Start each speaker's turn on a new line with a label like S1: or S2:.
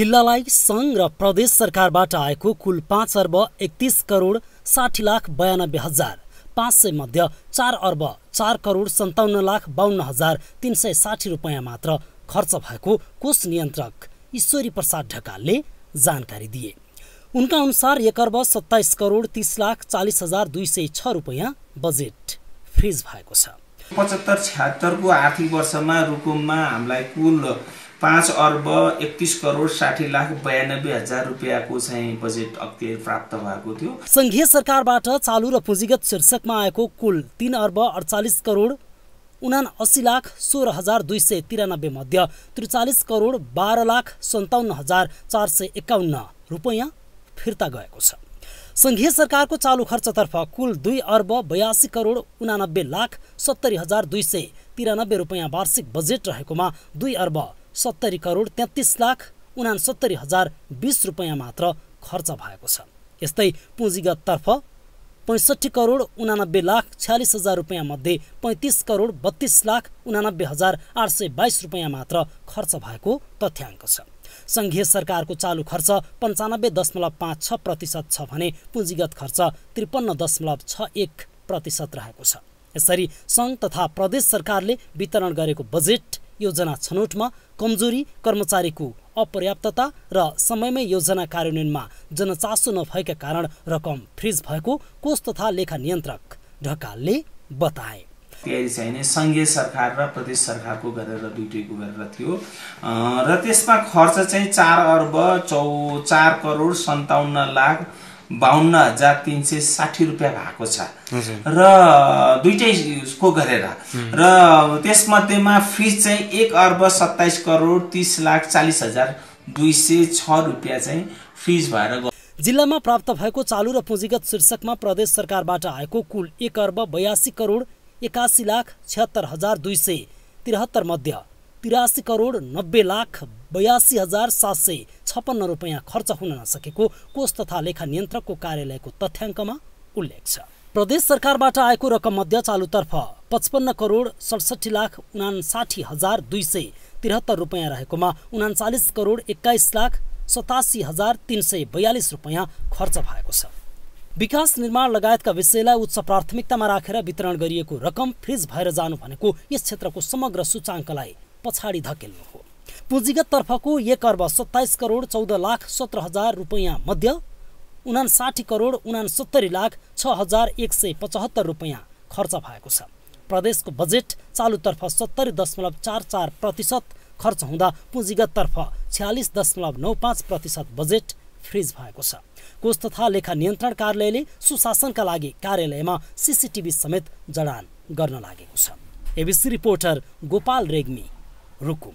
S1: जिल्लालाई सङ्घ र प्रदेश सरकारबाट आएको कुल पाँच अर्ब एकतिस करोड साठी लाख बयानब्बे हजार पाँच सय मध्य चार अर्ब चार करोड सन्ताउन्न लाख बाहन्न हजार तिन सय साठी रुपियाँ मात्र खर्च भएको कोष नियन्त्रक ईश्वरी प्रसाद ढकालले जानकारी दिए उनका अनुसार एक अर्ब सत्ताइस करोड तिस लाख चालिस हजार दुई सय छ रुपियाँ बजेट फ्रिज भएको छ
S2: पचहत्तर छ्यात्तरको आर्थिक वर्षमा रुकुममा हामीलाई कुल पाँच अर्ब एकतिस करोड साठी लाख बयानब्बे हजार रुपियाँको चाहिँ बजेट अख्तियार प्राप्त भएको थियो
S1: सङ्घीय सरकारबाट चालु र पुँजीगत शीर्षकमा आएको कुल तिन अर्ब अडचालिस करोड उना असी लाख सोह्र हजार दुई सय तिरानब्बे मध्य त्रिचालिस करोड बाह्र लाख सन्ताउन्न हजार चार सय एकाउन्न रुपियाँ फिर्ता गएको छ सङ्घीय सरकारको चालु खर्चतर्फ कुल दुई अर्ब बयासी करोड उनानब्बे लाख सत्तरी हजार दुई सय तिरानब्बे रुपियाँ वार्षिक बजेट रहेकोमा दुई अर्ब सत्तरी करोड तेत्तिस लाख उनासत्तरी हजार बिस रुपियाँ मात्र खर्च भएको छ यस्तै पुँजीगततर्फ पैँसठी करोड उनानब्बे लाख छ्यालिस हजार रुपियाँ मध्ये पैँतिस करोड बत्तिस लाख उनानब्बे हजार आठ सय बाइस रुपियाँ मात्र खर्च भएको तथ्याङ्क छ सङ्घीय सरकारको चालु खर्च पन्चानब्बे दशमलव पाँच छ प्रतिशत छ भने पुँजीगत खर्च त्रिपन्न दशमलव छ एक प्रतिशत रहेको छ यसरी सङ्घ तथा प्रदेश सरकारले वितरण गरेको बजेट योजना छनौटमा कमजोरी कर्मचारीको अपर्याप्तता र समयमै योजना कार्यान्वयनमा जनचासो नभएका कारण रकम फ्रिज भएको कोष तथा लेखा नियन्त्रक ढकालले बताए
S2: तयारी चाहिँ नै सङ्घीय सरकार र प्रदेश सरकारको गरेर दुइटैको गरेर थियो र त्यसमा खर्च चाहिँ चार अर्ब चौ चार करोड सन्ताउन्न लाख बाहन्न हजार तिन सय साठी रुपियाँ भएको छ र दुइटैको गरेर र त्यसमध्येमा फिस चाहिँ एक अर्ब सत्ताइस करोड तिस लाख चालिस हजार दुई सय छ रुपियाँ चाहिँ फिस भएर
S1: जिल्लामा प्राप्त भएको चालु र पुँजीगत शीर्षकमा प्रदेश सरकारबाट आएको कुल एक अर्ब बयासी करोड एकासी लाख छ्यात्तर हजार दुई सय त्रिहत्तर मध्य तिरासी करोड नब्बे लाख बयासी हजार सात सय छपन्न रुपियाँ खर्च हुन नसकेको कोष तथा लेखा नियन्त्रकको कार्यालयको तथ्याङ्कमा उल्लेख छ प्रदेश सरकारबाट आएको रकम मध्य चालुतर्फ पचपन्न करोड सडसठी लाख उनासाठी हजार दुई सय त्रिहत्तर रुपियाँ रहेकोमा उनाचालिस करोड एक्काइस लाख सतासी हजार तिन सय बयालिस रुपियाँ खर्च भएको छ विकास निर्माण लगायतका विषयलाई उच्च प्राथमिकतामा राखेर वितरण गरिएको रकम फ्रिज भएर जानु भनेको यस क्षेत्रको समग्र सूचाङ्कलाई पछाडि धकेल्नु हो तर्फको एक अर्ब सत्ताइस करोड चौध लाख सत्र हजार रुपियाँ मध्य उनासाठी करोड उनासत्तरी लाख छ हजार एक सय पचहत्तर रुपियाँ खर्च भएको छ प्रदेशको बजेट चालुतर्फ सत्तरी दशमलव चार चार प्रतिशत खर्च हुँदा पुँजीगततर्फ छ्यालिस दशमलव नौ पाँच प्रतिशत बजेट फ्रिज भएको छ कोष तथा लेखा नियन्त्रण कार्यालयले सुशासनका लागि कार्यालयमा सिसिटिभी समेत जडान गर्न लागेको छ एबिसी रिपोर्टर गोपाल रेग्मी ركوب